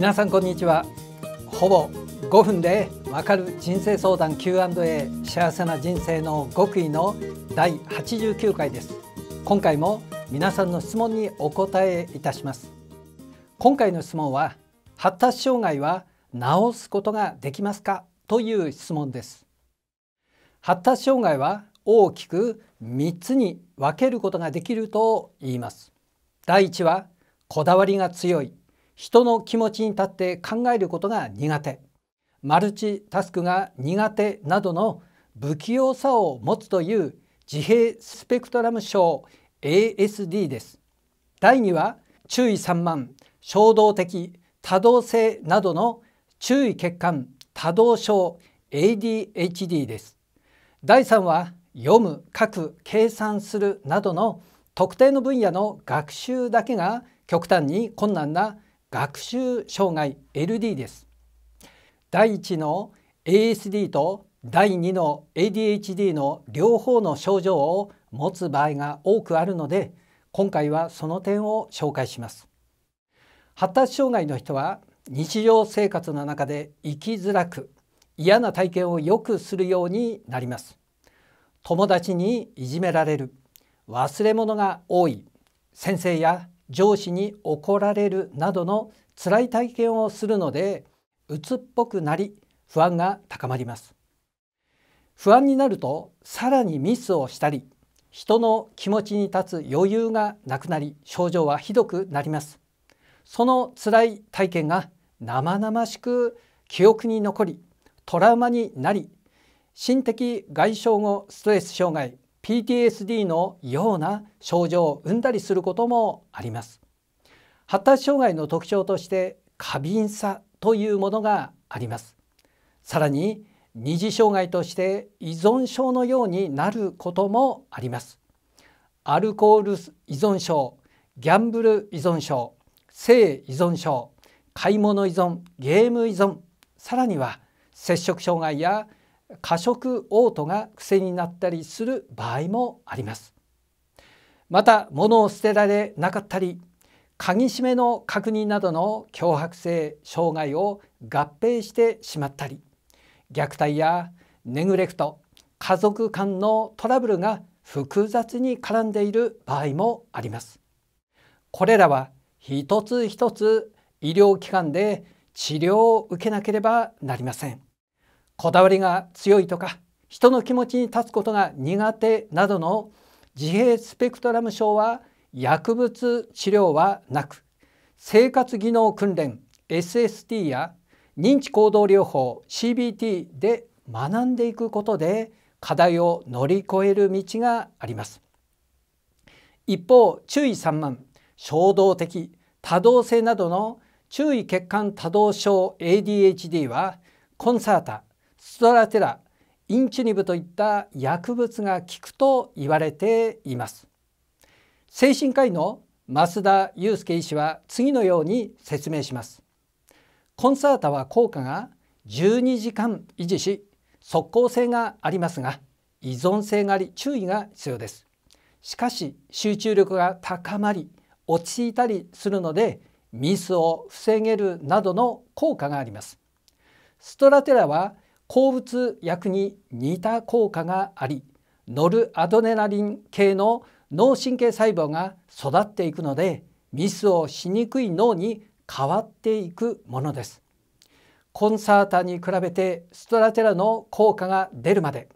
皆さんこんにちはほぼ5分でわかる人生相談 Q&A 幸せな人生の極意の第89回です今回も皆さんの質問にお答えいたします今回の質問は発達障害は治すことができますかという質問です発達障害は大きく3つに分けることができると言います第1はこだわりが強い人の気持ちに立って考えることが苦手マルチタスクが苦手などの不器用さを持つという自閉スペクトラム症 ASD です第2は注意散漫衝動的多動性などの注意欠陥多動症 ADHD です第3は読む書く計算するなどの特定の分野の学習だけが極端に困難な学習障害 LD です第1の ASD と第2の ADHD の両方の症状を持つ場合が多くあるので今回はその点を紹介します発達障害の人は日常生活の中で生きづらく嫌な体験を良くするようになります友達にいじめられる忘れ物が多い先生や上司に怒られるなどの辛い体験をするので鬱っぽくなり不安が高まります不安になるとさらにミスをしたり人の気持ちに立つ余裕がなくなり症状はひどくなりますその辛い体験が生々しく記憶に残りトラウマになり心的外傷後ストレス障害 PTSD のような症状を生んだりすることもあります発達障害の特徴として過敏さというものがありますさらに二次障害として依存症のようになることもありますアルコール依存症ギャンブル依存症性依存症買い物依存ゲーム依存さらには摂食障害や過食嘔吐が癖になったりする場合もありますまた物を捨てられなかったり鍵閉めの確認などの強迫性障害を合併してしまったり虐待やネグレクト家族間のトラブルが複雑に絡んでいる場合もありますこれらは一つ一つ医療機関で治療を受けなければなりませんこだわりが強いとか人の気持ちに立つことが苦手などの自閉スペクトラム症は薬物治療はなく生活技能訓練 SST や認知行動療法 CBT で学んでいくことで課題を乗り越える道があります一方注意散漫衝動的多動性などの注意欠陥多動症 ADHD はコンサータストラテラインチュニブといった薬物が効くと言われています精神科医の増田祐介医師は次のように説明しますコンサータは効果が12時間維持し即効性がありますが依存性があり注意が必要ですしかし集中力が高まり落ち着いたりするのでミスを防げるなどの効果がありますストラテラは鉱物薬に似た効果がありノルアドレナリン系の脳神経細胞が育っていくのでミスをしにくい脳に変わっていくものですコンサータに比べてストラテラの効果が出るまで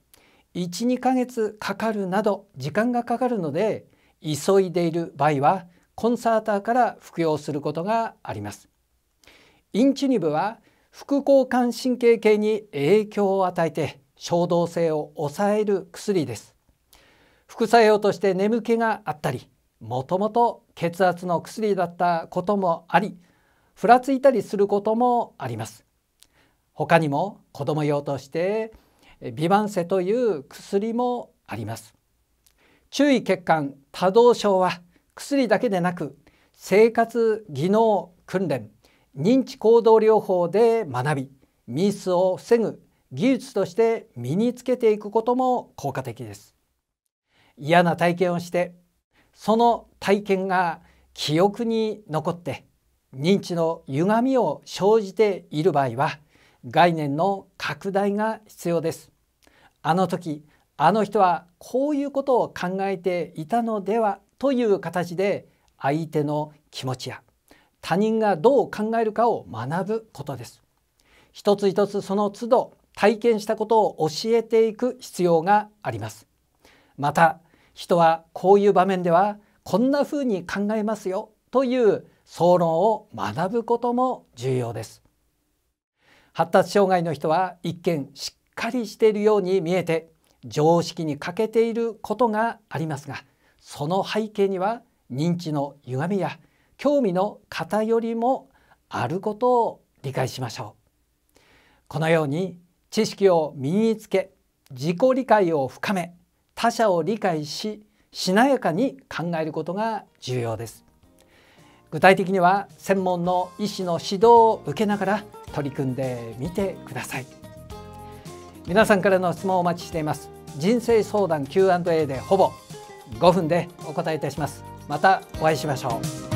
12ヶ月かかるなど時間がかかるので急いでいる場合はコンサータから服用することがありますインチュニブは副交感神経系に影響を与えて衝動性を抑える薬です副作用として眠気があったりもともと血圧の薬だったこともありふらついたりすることもあります他にも子供用としてビバンセという薬もあります注意欠陥多動症は薬だけでなく生活技能訓練認知行動療法で学びミスを防ぐ技術として身につけていくことも効果的です嫌な体験をしてその体験が記憶に残って認知の歪みを生じている場合は概念の拡大が必要ですあの時あの人はこういうことを考えていたのではという形で相手の気持ちや他人がどう考えるかを学ぶことです一つ一つその都度体験したことを教えていく必要がありますまた人はこういう場面ではこんな風に考えますよという総論を学ぶことも重要です発達障害の人は一見しっかりしているように見えて常識に欠けていることがありますがその背景には認知の歪みや興味の偏りもあることを理解しましょうこのように知識を身につけ自己理解を深め他者を理解ししなやかに考えることが重要です具体的には専門の医師の指導を受けながら取り組んでみてください皆さんからの質問をお待ちしています人生相談 Q&A でほぼ5分でお答えいたしますまたお会いしましょう